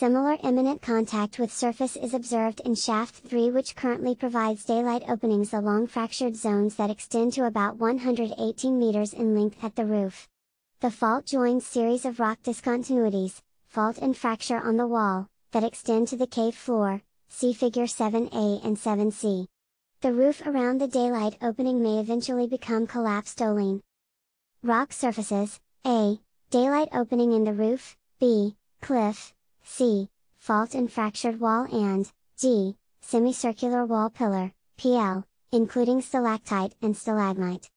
Similar imminent contact with surface is observed in shaft 3 which currently provides daylight openings along fractured zones that extend to about 118 meters in length at the roof. The fault joins series of rock discontinuities, fault and fracture on the wall, that extend to the cave floor, see figure 7a and 7c. The roof around the daylight opening may eventually become collapsed doline. Rock surfaces, a. Daylight opening in the roof, b. Cliff, C. Fault and fractured wall and, D. Semicircular wall pillar, PL, including stalactite and stalagmite.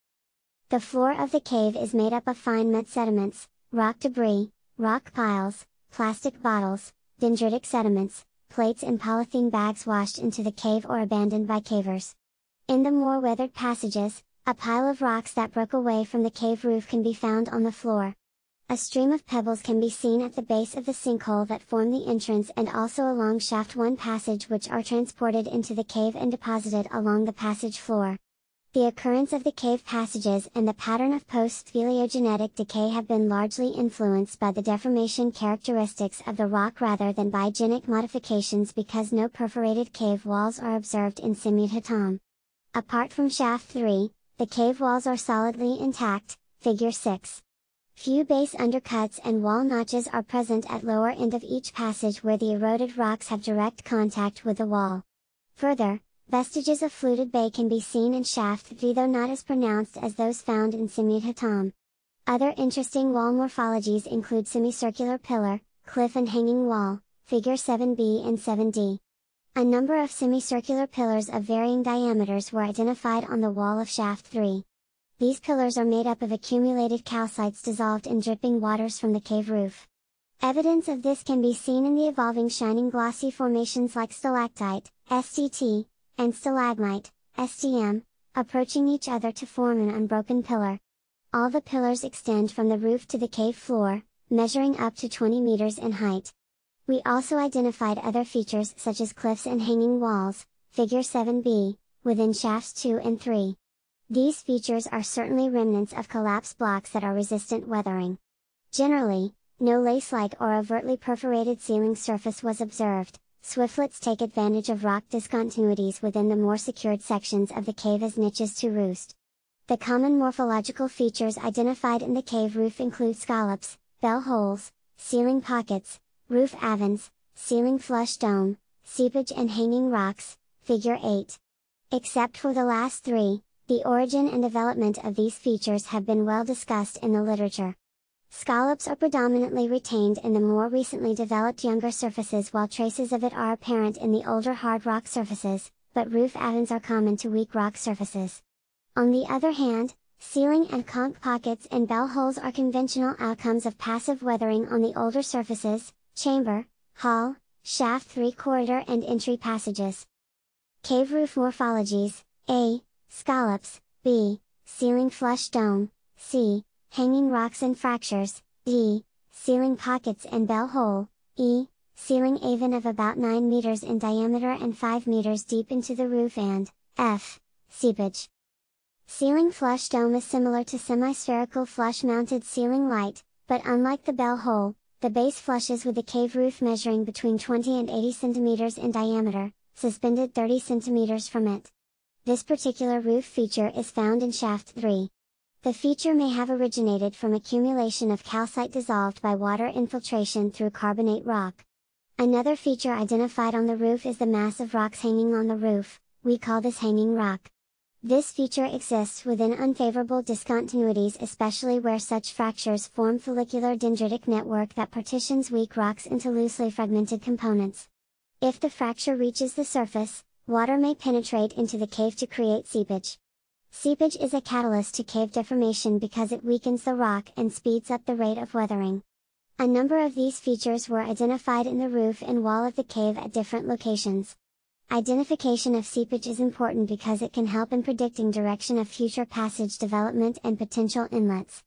The floor of the cave is made up of fine met sediments, rock debris, rock piles, plastic bottles, dendritic sediments, plates and polythene bags washed into the cave or abandoned by cavers. In the more weathered passages, a pile of rocks that broke away from the cave roof can be found on the floor, a stream of pebbles can be seen at the base of the sinkhole that form the entrance and also along shaft 1 passage which are transported into the cave and deposited along the passage floor. The occurrence of the cave passages and the pattern of post-speleogenetic decay have been largely influenced by the deformation characteristics of the rock rather than by genetic modifications because no perforated cave walls are observed in Simudhatam. Apart from shaft 3, the cave walls are solidly intact, figure 6. Few base undercuts and wall notches are present at lower end of each passage where the eroded rocks have direct contact with the wall. Further, vestiges of fluted bay can be seen in shaft V though not as pronounced as those found in Simut Hatam. Other interesting wall morphologies include semicircular pillar, cliff and hanging wall, figure 7b and 7d. A number of semicircular pillars of varying diameters were identified on the wall of shaft 3. These pillars are made up of accumulated calcites dissolved in dripping waters from the cave roof. Evidence of this can be seen in the evolving shining glossy formations like stalactite, (STT) and stalagmite, (STM) approaching each other to form an unbroken pillar. All the pillars extend from the roof to the cave floor, measuring up to 20 meters in height. We also identified other features such as cliffs and hanging walls, figure 7b, within shafts 2 and 3. These features are certainly remnants of collapse blocks that are resistant weathering. Generally, no lace-like or overtly perforated ceiling surface was observed. Swiftlets take advantage of rock discontinuities within the more secured sections of the cave as niches to roost. The common morphological features identified in the cave roof include scallops, bell holes, ceiling pockets, roof avens, ceiling flush dome, seepage and hanging rocks, figure 8. Except for the last three, the origin and development of these features have been well discussed in the literature. Scallops are predominantly retained in the more recently developed younger surfaces while traces of it are apparent in the older hard rock surfaces, but roof avens are common to weak rock surfaces. On the other hand, sealing and conch pockets and bell holes are conventional outcomes of passive weathering on the older surfaces, chamber, hall, shaft three corridor and entry passages. Cave roof morphologies, A, scallops, b, ceiling flush dome, c, hanging rocks and fractures, d, ceiling pockets and bell hole, e, ceiling avon of about 9 meters in diameter and 5 meters deep into the roof and, f, seepage. Ceiling flush dome is similar to semi-spherical flush-mounted ceiling light, but unlike the bell hole, the base flushes with a cave roof measuring between 20 and 80 centimeters in diameter, suspended 30 centimeters from it. This particular roof feature is found in shaft 3. The feature may have originated from accumulation of calcite dissolved by water infiltration through carbonate rock. Another feature identified on the roof is the mass of rocks hanging on the roof, we call this hanging rock. This feature exists within unfavorable discontinuities especially where such fractures form follicular dendritic network that partitions weak rocks into loosely fragmented components. If the fracture reaches the surface, water may penetrate into the cave to create seepage. Seepage is a catalyst to cave deformation because it weakens the rock and speeds up the rate of weathering. A number of these features were identified in the roof and wall of the cave at different locations. Identification of seepage is important because it can help in predicting direction of future passage development and potential inlets.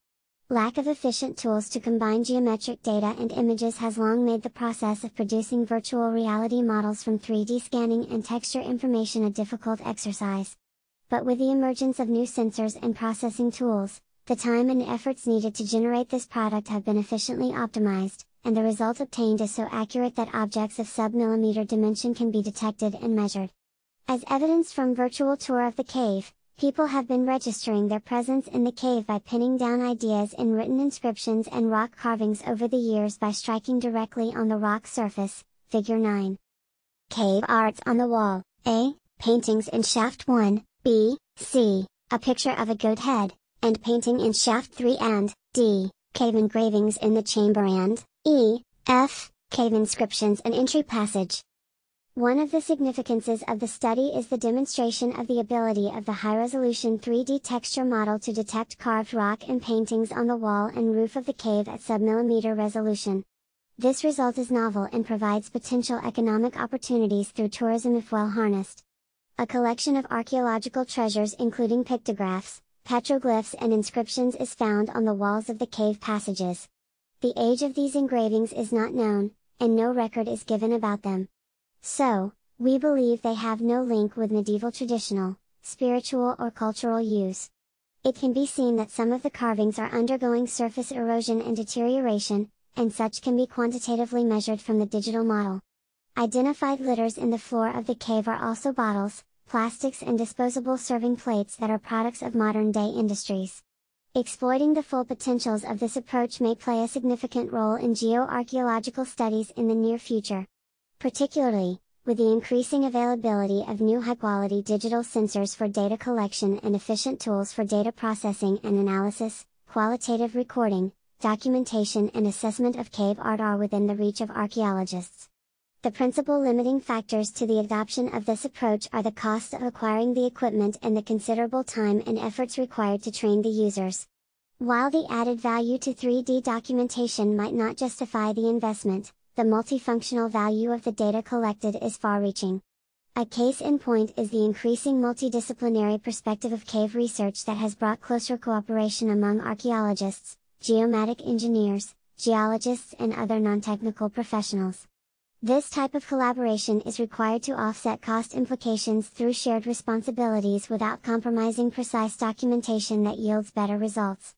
Lack of efficient tools to combine geometric data and images has long made the process of producing virtual reality models from 3D scanning and texture information a difficult exercise. But with the emergence of new sensors and processing tools, the time and efforts needed to generate this product have been efficiently optimized, and the result obtained is so accurate that objects of sub-millimeter dimension can be detected and measured. As evidenced from virtual tour of the cave, people have been registering their presence in the cave by pinning down ideas in written inscriptions and rock carvings over the years by striking directly on the rock surface, figure 9. Cave arts on the wall, A, paintings in shaft 1, B, C, a picture of a goat head, and painting in shaft 3 and, D, cave engravings in the chamber and, E, F, cave inscriptions and entry passage. One of the significances of the study is the demonstration of the ability of the high-resolution 3D texture model to detect carved rock and paintings on the wall and roof of the cave at sub-millimeter resolution. This result is novel and provides potential economic opportunities through tourism if well harnessed. A collection of archaeological treasures including pictographs, petroglyphs and inscriptions is found on the walls of the cave passages. The age of these engravings is not known, and no record is given about them. So, we believe they have no link with medieval traditional, spiritual or cultural use. It can be seen that some of the carvings are undergoing surface erosion and deterioration, and such can be quantitatively measured from the digital model. Identified litters in the floor of the cave are also bottles, plastics and disposable serving plates that are products of modern day industries. Exploiting the full potentials of this approach may play a significant role in geoarchaeological studies in the near future particularly, with the increasing availability of new high-quality digital sensors for data collection and efficient tools for data processing and analysis, qualitative recording, documentation and assessment of cave art are within the reach of archaeologists. The principal limiting factors to the adoption of this approach are the cost of acquiring the equipment and the considerable time and efforts required to train the users. While the added value to 3D documentation might not justify the investment, the multifunctional value of the data collected is far-reaching. A case in point is the increasing multidisciplinary perspective of cave research that has brought closer cooperation among archaeologists, geomatic engineers, geologists and other non-technical professionals. This type of collaboration is required to offset cost implications through shared responsibilities without compromising precise documentation that yields better results.